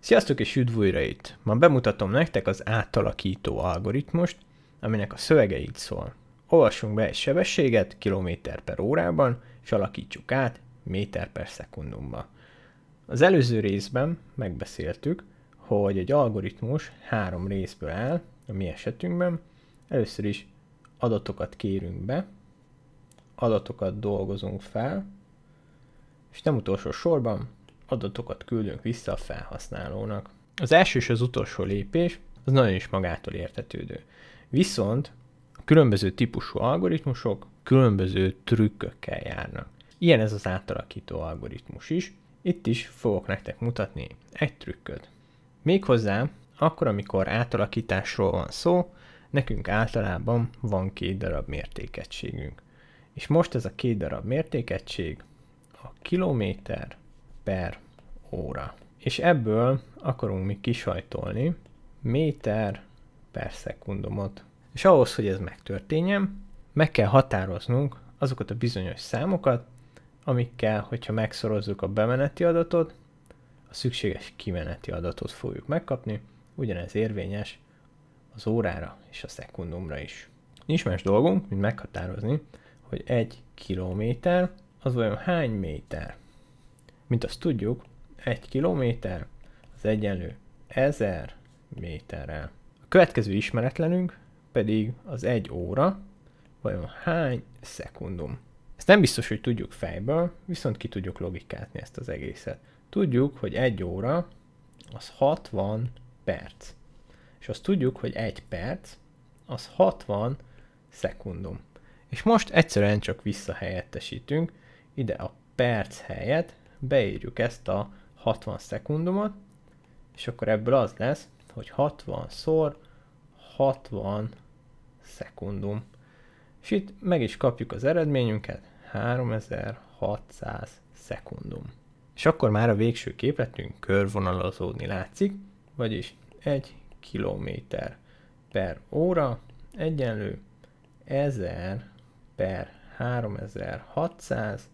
Sziasztok és üdv újra itt! Ma bemutatom nektek az átalakító algoritmust, aminek a szövege így szól. Olvassunk be egy sebességet kilométer per órában, és alakítsuk át méter per szekundumba. Az előző részben megbeszéltük, hogy egy algoritmus három részből áll, a mi esetünkben. Először is adatokat kérünk be, adatokat dolgozunk fel, és nem utolsó sorban adatokat küldünk vissza a felhasználónak. Az első és az utolsó lépés az nagyon is magától értetődő. Viszont a különböző típusú algoritmusok különböző trükkökkel járnak. Ilyen ez az átalakító algoritmus is. Itt is fogok nektek mutatni egy trükköt. Méghozzá, akkor, amikor átalakításról van szó, nekünk általában van két darab mértékegységünk. És most ez a két darab mértékegység a kilométer per óra. És ebből akarunk mi kisajtolni méter per szekundumot. És ahhoz, hogy ez megtörténjen, meg kell határoznunk azokat a bizonyos számokat, amikkel, hogyha megszorozzuk a bemeneti adatot, a szükséges kimeneti adatot fogjuk megkapni, ugyanez érvényes az órára és a szekundumra is. Nincs más dolgunk, mint meghatározni, hogy egy kilométer az vajon hány méter. Mint azt tudjuk, egy kilométer az egyenlő 1000 méterrel. A következő ismeretlenünk pedig az egy óra, vajon hány szekundum. Ezt nem biztos, hogy tudjuk fejből, viszont ki tudjuk logikátni ezt az egészet. Tudjuk, hogy egy óra az 60 perc. És azt tudjuk, hogy egy perc az 60 szekundum. És most egyszerűen csak visszahelyettesítünk, ide a perc helyett beírjuk ezt a 60 szekundumot, és akkor ebből az lesz, hogy 60 szor 60 szekundum. És itt meg is kapjuk az eredményünket, 3600 szekundum. És akkor már a végső képletünk körvonalazódni látszik, vagyis 1 km per óra egyenlő 1000 per 3600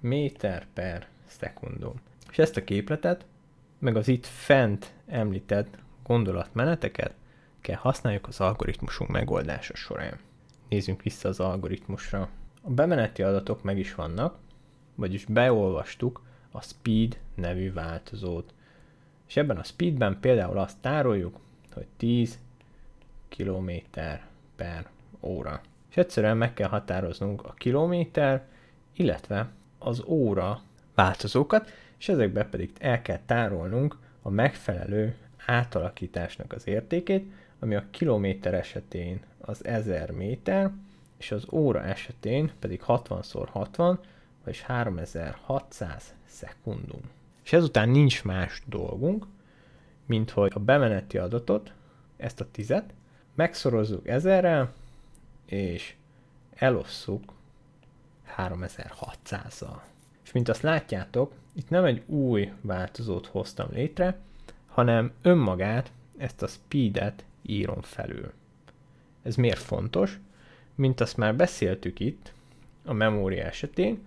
méter per szekundum. És ezt a képletet, meg az itt fent említett gondolatmeneteket kell használjuk az algoritmusunk megoldása során. Nézzünk vissza az algoritmusra. A bemeneti adatok meg is vannak, vagyis beolvastuk a speed nevű változót. És ebben a speedben például azt tároljuk, hogy 10 km per óra. És egyszerűen meg kell határoznunk a kilométer, illetve az óra változókat, és ezekbe pedig el kell tárolnunk a megfelelő átalakításnak az értékét, ami a kilométer esetén az 1000 méter, és az óra esetén pedig 60x60, vagyis 3600 szekundum. És ezután nincs más dolgunk, mint hogy a bemeneti adatot, ezt a tizet, megszorozzuk ezerrel, és elosszuk 3600-zal. És mint azt látjátok, itt nem egy új változót hoztam létre, hanem önmagát, ezt a speedet írom felül. Ez miért fontos? Mint azt már beszéltük itt, a memória esetén,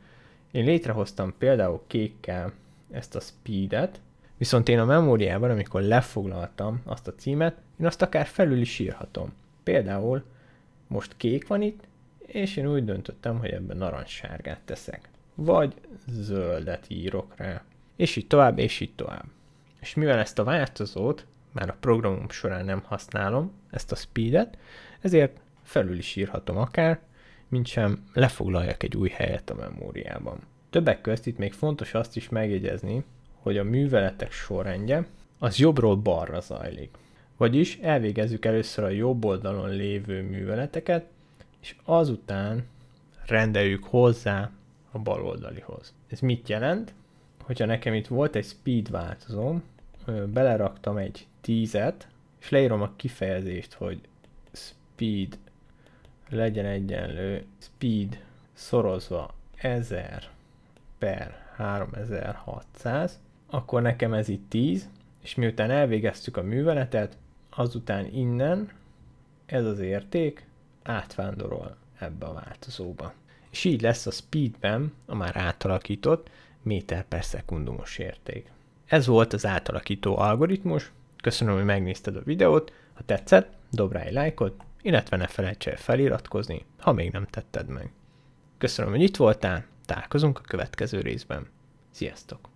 én létrehoztam például kékkel ezt a speedet, viszont én a memóriában, amikor lefoglaltam azt a címet, én azt akár felül is írhatom. Például most kék van itt, és én úgy döntöttem, hogy ebben narancssárgát teszek. Vagy zöldet írok rá. És így tovább, és így tovább. És mivel ezt a változót már a programom során nem használom, ezt a speedet, ezért felül is írhatom akár, mint sem lefoglaljak egy új helyet a memóriában. Többek közt itt még fontos azt is megjegyezni, hogy a műveletek sorrendje az jobbról balra zajlik. Vagyis elvégezzük először a jobb oldalon lévő műveleteket, és azután rendeljük hozzá a baloldalihoz. Ez mit jelent? Hogyha nekem itt volt egy speed változom, beleraktam egy 10-et, és leírom a kifejezést, hogy speed legyen egyenlő speed szorozva 1000 per 3600, akkor nekem ez itt 10, és miután elvégeztük a műveletet, azután innen ez az érték átvándorol ebbe a változóba. És így lesz a speedben a már átalakított méter per szekundumos érték. Ez volt az átalakító algoritmus, köszönöm, hogy megnézted a videót, ha tetszett, dob rá egy lájkot, illetve ne felejts el feliratkozni, ha még nem tetted meg. Köszönöm, hogy itt voltál, találkozunk a következő részben. Sziasztok!